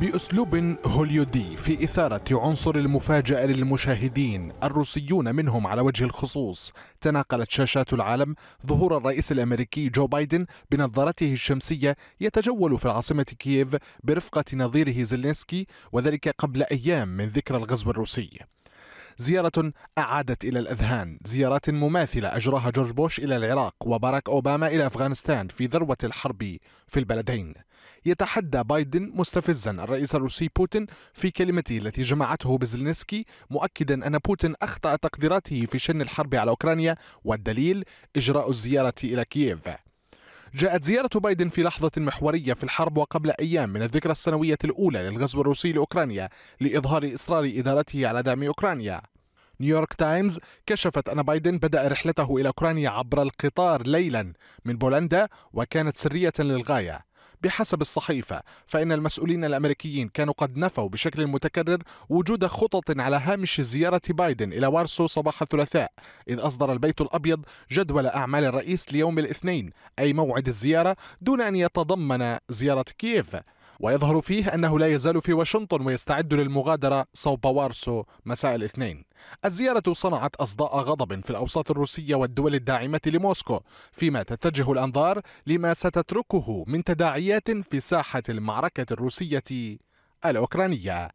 بأسلوب هوليودي في إثارة عنصر المفاجأة للمشاهدين الروسيون منهم على وجه الخصوص تناقلت شاشات العالم ظهور الرئيس الأمريكي جو بايدن بنظارته الشمسية يتجول في العاصمة كييف برفقة نظيره زيلينسكي وذلك قبل أيام من ذكرى الغزو الروسي زيارة أعادت إلى الأذهان زيارات مماثلة أجراها جورج بوش إلى العراق وباراك أوباما إلى أفغانستان في ذروة الحرب في البلدين يتحدى بايدن مستفزا الرئيس الروسي بوتين في كلمته التي جمعته بزلنسكي مؤكدا أن بوتين أخطأ تقديراته في شن الحرب على أوكرانيا والدليل إجراء الزيارة إلى كييف جاءت زيارة بايدن في لحظة محورية في الحرب وقبل أيام من الذكرى السنوية الأولى للغزو الروسي لأوكرانيا لإظهار إصرار إدارته على دعم أوكرانيا نيويورك تايمز كشفت أن بايدن بدأ رحلته إلى أوكرانيا عبر القطار ليلا من بولندا وكانت سرية للغاية بحسب الصحيفة فإن المسؤولين الأمريكيين كانوا قد نفوا بشكل متكرر وجود خطط على هامش زيارة بايدن إلى وارسو صباح الثلاثاء إذ أصدر البيت الأبيض جدول أعمال الرئيس ليوم الاثنين أي موعد الزيارة دون أن يتضمن زيارة كييف ويظهر فيه أنه لا يزال في واشنطن ويستعد للمغادرة صوب وارسو مساء الاثنين الزيارة صنعت أصداء غضب في الأوساط الروسية والدول الداعمة لموسكو فيما تتجه الأنظار لما ستتركه من تداعيات في ساحة المعركة الروسية الأوكرانية